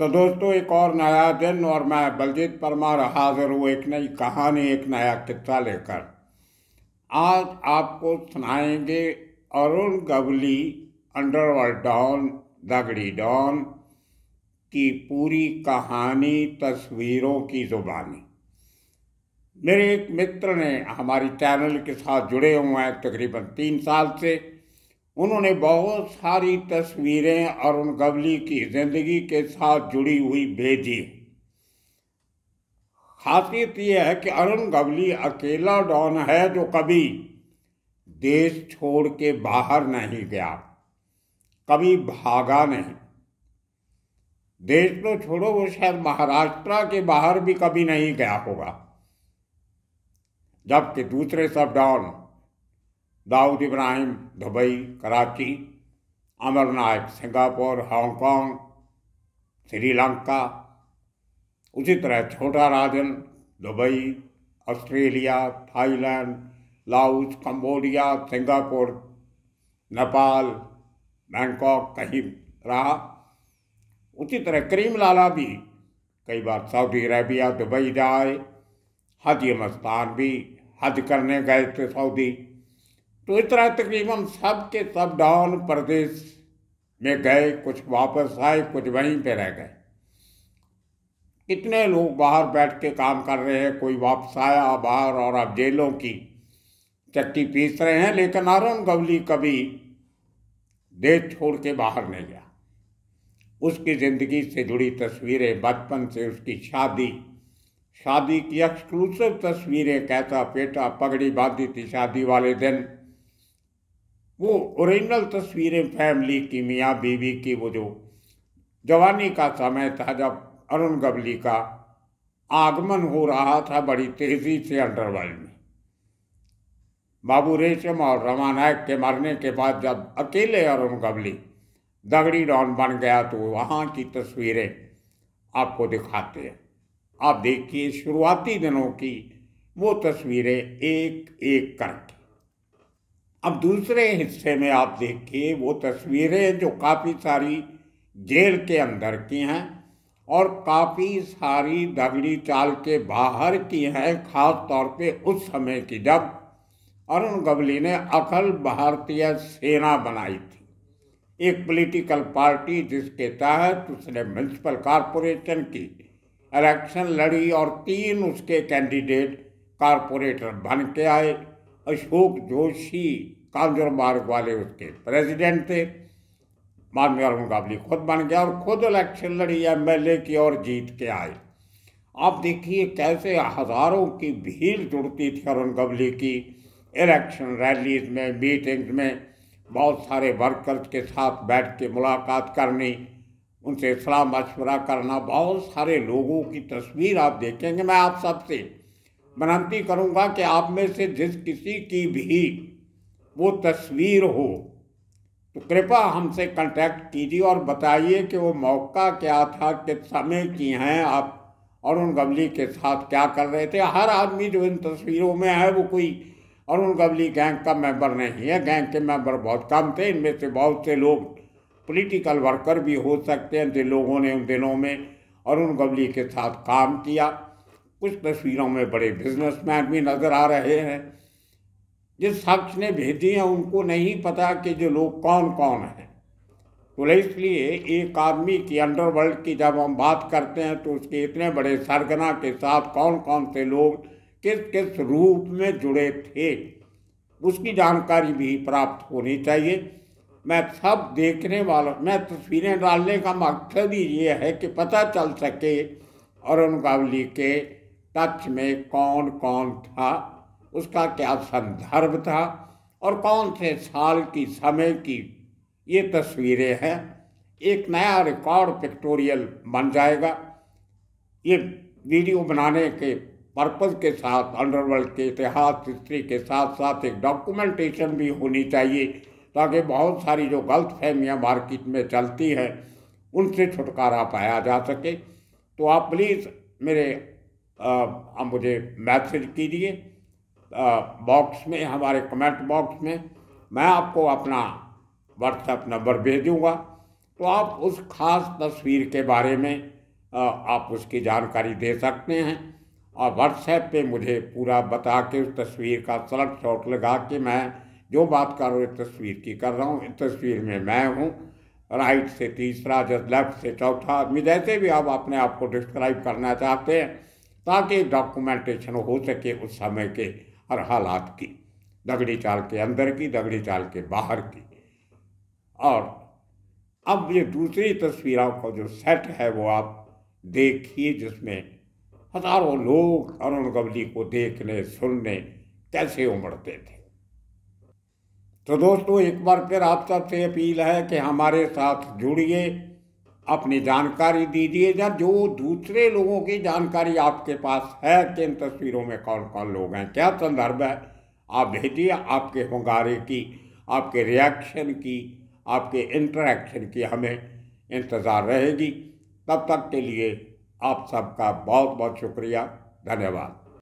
तो दोस्तों एक और नया दिन और मैं बलजीत परमार हाजिर हूँ एक नई कहानी एक नया किस्सा लेकर आज आपको सुनाएंगे Arun Gawli underworld don Dagdi don की पूरी कहानी तस्वीरों की जुबानी मेरे एक मित्र ने हमारी चैनल के साथ जुड़े हुए हैं तकरीबन तीन साल से उन्होंने बहुत सारी तस्वीरें अरुण गवली की जिंदगी के साथ जुड़ी हुई भेजी खासियत यह है कि अरुण गवली अकेला डॉन है जो कभी देश छोड़ के बाहर नहीं गया कभी भागा नहीं देश तो छोड़ो वो शायद महाराष्ट्र के बाहर भी कभी नहीं गया होगा जबकि दूसरे सब don Dawood Ibrahim Dubai Karachi Amar Naik Singapore Hong Kong Sri Lanka उसी तरह Chhota Rajan Dubai Australia Thailand Laos Cambodia Singapore Nepal Bangkok कहीं रहा उसी तरह करीम लाला भी कई बार सऊदी अरेबिया दुबई जाए हज मस्तान भी हज करने गए थे सऊदी तो इस तरह तकरीबन सब के सब डाउन प्रदेश में गए कुछ वापस आए कुछ वहीं पे रह गए कितने लोग बाहर बैठ के काम कर रहे हैं कोई वापस आया बाहर और अब जेलों की चट्टी पीस रहे हैं लेकिन अरुण गवली कभी देश छोड़ के बाहर नहीं गया उसकी ज़िंदगी से जुड़ी तस्वीरें बचपन से उसकी शादी शादी की एक्सक्लूसिव तस्वीरें कैसा पेटा पगड़ी बांधी थी शादी वाले दिन वो ओरिजिनल तस्वीरें फैमिली की मियाँ बीवी की वो जो जवानी का समय था जब अरुण गवली का आगमन हो रहा था बड़ी तेजी से अंडरवर्ल्ड में बाबू रेशम और रमा नायक के मरने के बाद जब अकेले अरुण गवली दगड़ी डॉन बन गया तो वहाँ की तस्वीरें आपको दिखाते हैं आप देखिए शुरुआती दिनों की वो तस्वीरें एक एक करके अब दूसरे हिस्से में आप देखिए वो तस्वीरें जो काफ़ी सारी जेल के अंदर की हैं और काफ़ी सारी दगड़ी चाल के बाहर की हैं ख़ास तौर पे उस समय की जब अरुण गवली ने अखिल भारतीय सेना बनाई थी एक पॉलिटिकल पार्टी जिसके तहत उसने म्यूनसिपल कॉरपोरेशन की इलेक्शन लड़ी और तीन उसके कैंडिडेट कारपोरेटर बन के आए अशोक जोशी कामजोर मार्ग वाले उसके प्रेसिडेंट थे में अरुण गावली खुद बन गया और खुद इलेक्शन लड़ी एम एल की और जीत के आए आप देखिए कैसे हजारों की भीड़ जुड़ती थी अरुण गवली की इलेक्शन रैलीज में मीटिंग्स में बहुत सारे वर्कर्स के साथ बैठ के मुलाकात करनी उनसे सलाह मशवरा करना बहुत सारे लोगों की तस्वीर आप देखेंगे मैं आप सबसे विनती करूँगा कि आप में से जिस किसी की भी वो तस्वीर हो तो कृपा हमसे कांटेक्ट कीजिए और बताइए कि वो मौका क्या था किस समय की हैं आप अरुण गवली के साथ क्या कर रहे थे हर आदमी जो इन तस्वीरों में है वो कोई अरुण गवली गैंग का मेंबर नहीं है गैंग के मेंबर बहुत कम थे इनमें से बहुत से लोग पॉलिटिकल वर्कर भी हो सकते हैं जिन लोगों ने उन दिनों में अरुण गवली के साथ काम किया कुछ तस्वीरों में बड़े बिजनेसमैन भी नज़र आ रहे हैं जिस शख्स ने भेजी हैं उनको नहीं पता कि जो लोग कौन कौन हैं तो इसलिए एक आदमी की अंडरवर्ल्ड की जब हम बात करते हैं तो उसके इतने बड़े सरगना के साथ कौन कौन से लोग किस किस रूप में जुड़े थे उसकी जानकारी भी प्राप्त होनी चाहिए मैं सब देखने वाला मैं तस्वीरें डालने का मकसद ही ये है कि पता चल सके और उनका लिखे टच में कौन कौन था उसका क्या संदर्भ था और कौन से साल की समय की ये तस्वीरें हैं एक नया रिकॉर्ड पिक्टोरियल बन जाएगा ये वीडियो बनाने के पर्पज़ के साथ अंडरवर्ल्ड के इतिहास हिस्ट्री के साथ साथ एक डॉक्यूमेंटेशन भी होनी चाहिए ताकि बहुत सारी जो गलत फहमियाँ मार्केट में चलती हैं उनसे छुटकारा पाया जा सके तो आप प्लीज़ मेरे आप मुझे मैसेज कीजिए बॉक्स में हमारे कमेंट बॉक्स में मैं आपको अपना व्हाट्सएप नंबर भेजूँगा तो आप उस खास तस्वीर के बारे में आप उसकी जानकारी दे सकते हैं और व्हाट्सएप पे मुझे पूरा बता के उस तस्वीर का सड़क शॉट लगा के मैं जो बात कर रहा हूँ इस तस्वीर की कर रहा हूँ इस तस्वीर में मैं हूँ राइट से तीसरा जब लेफ्ट से चौथा आदमी जैसे भी आप अपने आप को डिस्क्राइब करना चाहते हैं ताकि डॉक्यूमेंटेशन हो सके उस समय के हर हालात की दगड़ी चाल के अंदर की दगड़ी चाल के बाहर की और अब ये दूसरी तस्वीरों का जो सेट है वो आप देखिए जिसमें हजारों लोग अरुण गवली को देखने सुनने कैसे उमड़ते थे तो दोस्तों एक बार फिर आप सबसे अपील है कि हमारे साथ जुड़िए अपनी जानकारी दीजिए या जो दूसरे लोगों की जानकारी आपके पास है कि इन तस्वीरों में कौन कौन लोग हैं क्या संदर्भ है आप भेजिए आपके हंगारे की आपके रिएक्शन की आपके इंटरेक्शन की हमें इंतज़ार रहेगी तब तक के लिए आप सबका बहुत बहुत शुक्रिया धन्यवाद